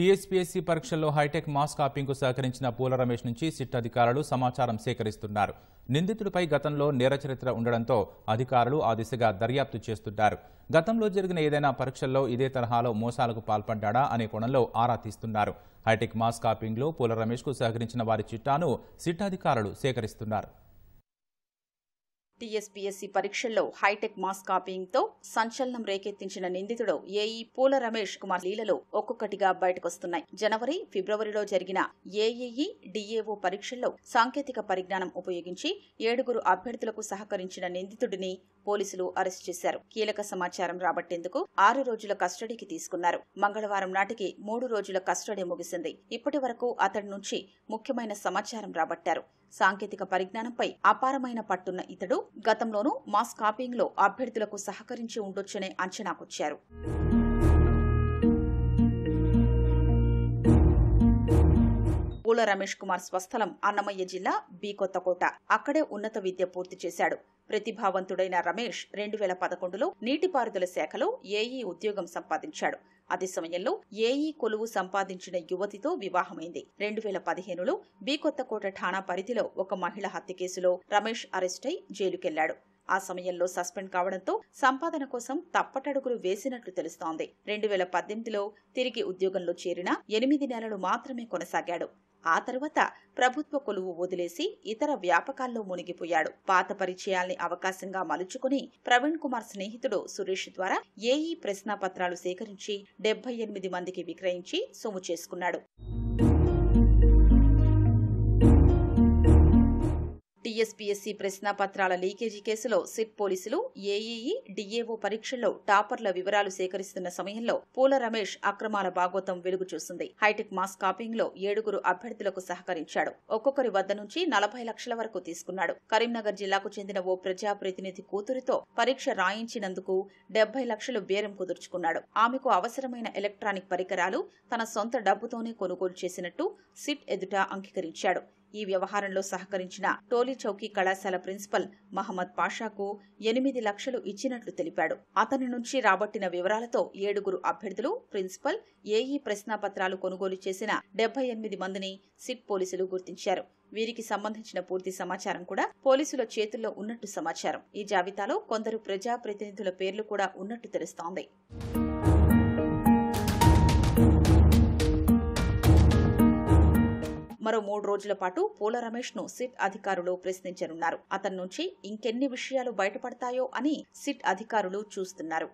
TSPSC పరీక్షల్లో hitech mass కాపింగ్కు సహకరించిన పూల రమేష్ నుంచి సిట్ అధికారులు సమాచారం సేకరిస్తున్నారు నిందితుడిపై గతంలో నేర చరిత్ర ఉండడంతో అధికారులు ఆ దిశగా దర్యాప్తు చేస్తున్నారు గతంలో జరిగిన ఏదైనా పరీక్షల్లో ఇదే తరహాలో మోసాలకు పాల్పడ్డా అనే కోణంలో ఆరా తీస్తున్నారు హైటెక్ మాస్ కాపింగ్లో పూల రమేష్కు సహకరించిన వారి చిట్టాను సిట్ అధికారులు సేకరిస్తున్నారు టీఎస్పీఎస్సీ పరీక్షల్లో హైటెక్ మాస్ కాపీయింగ్తో సంచలనం రేకెత్తించిన నిందితుడు ఏఈ పూల రమేష్ కుమార్ లీలలో ఒక్కొక్కటిగా బయటకొస్తున్నాయి జనవరి ఫిబ్రవరిలో జరిగిన ఏఈఈ డిఏఓ పరీక్షల్లో సాంకేతిక పరిజ్ఞానం ఉపయోగించి ఏడుగురు అభ్యర్థులకు సహకరించిన నిందితుడిని పోలీసులు అరెస్ట్ చేశారు కీలక సమాచారం రాబట్టేందుకు ఆరు రోజుల కస్టడీకి తీసుకున్నారు మంగళవారం నాటికి మూడు రోజుల కస్టడీ ముగిసింది ఇప్పటి వరకు అతడి నుంచి ముఖ్యమైన సమాచారం రాబట్టారు సాంకేతిక పరిజ్ఞానంపై అపారమైన పట్టున్న ఇతడు గతంలోనూ మాస్ లో అభ్యర్థులకు సహకరించి ఉండొచ్చనే అంచనాకొచ్చారు కొప్పుల రమేష్ కుమార్ స్వస్థలం అన్నమయ్య జిల్లా బి కొత్తకోట అక్కడే ఉన్నత విద్య పూర్తి చేశాడు ప్రతిభావంతుడైన రమేష్ రెండు వేల పదకొండులో నీటిపారుదల శాఖలో ఏఈ ఉద్యోగం సంపాదించాడు అదే సమయంలో ఏఈ కొలువు సంపాదించిన యువతితో వివాహమైంది రెండు వేల పదిహేనులో బి కొత్తకోట ఠాణా పరిధిలో ఒక మహిళ హత్య కేసులో రమేష్ అరెస్టై జైలుకెళ్లాడు ఆ సమయంలో సస్పెండ్ కావడంతో సంపాదన కోసం తప్పటడుగులు వేసినట్లు తెలుస్తోంది రెండు వేల పద్దెనిమిదిలో తిరిగి ఉద్యోగంలో చేరిన ఎనిమిది నెలలు మాత్రమే కొనసాగాడు ఆ తరువాత ప్రభుత్వ కొలువు వదిలేసి ఇతర వ్యాపకాల్లో మునిగిపోయాడు పాత పరిచయాల్ని అవకాశంగా మలుచుకుని ప్రవీణ్ కుమార్ స్నేహితుడు సురేష్ ద్వారా ఏఈ ప్రశ్నాపత్రాలు సేకరించి డెబ్బై ఎనిమిది మందికి విక్రయించి సొమ్ము చేసుకున్నాడు టీఎస్పీఎస్సీ ప్రశ్న పత్రాల లీకేజీ కేసులో సిట్ పోలీసులు ఏఈఈ డిఏఓ పరీక్షల్లో టాపర్ల వివరాలు సేకరిస్తున్న సమయంలో పూల రమేష్ అక్రమాల భాగోతం వెలుగు చూసింది హైటెక్ మాస్ కాపింగ్ లో ఏడుగురు అభ్యర్థులకు సహకరించాడు ఒక్కొక్కరి వద్ద నుంచి నలభై లక్షల వరకు తీసుకున్నాడు కరీంనగర్ జిల్లాకు చెందిన ఓ ప్రజాప్రతినిధి కూతురితో పరీక్ష రాయించినందుకు డెబ్బై లక్షలు బేరం కుదుర్చుకున్నాడు ఆమెకు అవసరమైన ఎలక్ట్రానిక్ పరికరాలు తన సొంత డబ్బుతోనే కొనుగోలు చేసినట్టు సిట్ ఎదుట అంగీకరించాడు ఈ వ్యవహారంలో సహకరించిన టోలీ చౌకీ కళాశాల ప్రిన్సిపల్ మహమ్మద్ పాషాకు ఎనిమిది లక్షలు ఇచ్చినట్లు తెలిపాడు అతని నుంచి రాబట్టిన వివరాలతో ఏడుగురు అభ్యర్థులు ప్రిన్సిపల్ ఏఈ ప్రశ్నాపత్రాలు కొనుగోలు చేసిన డెబ్బై ఎనిమిది మందిని సిట్ పోలీసులు గుర్తించారు వీరికి సంబంధించిన పూర్తి సమాచారం కూడా పోలీసుల చేతుల్లో ఉన్నట్టు సమాచారం ఈ జాబితాలో కొందరు ప్రజాప్రతినిధుల పేర్లు కూడా ఉన్నట్టు తెలుస్తోంది మరో మూడు రోజుల పాటు పోల రమేష్ ను సిట్ అధికారులు ప్రశ్నించనున్నారు అతని నుంచి ఇంకెన్ని విషయాలు బయటపడతాయో అని సిట్ అధికారులు చూస్తున్నారు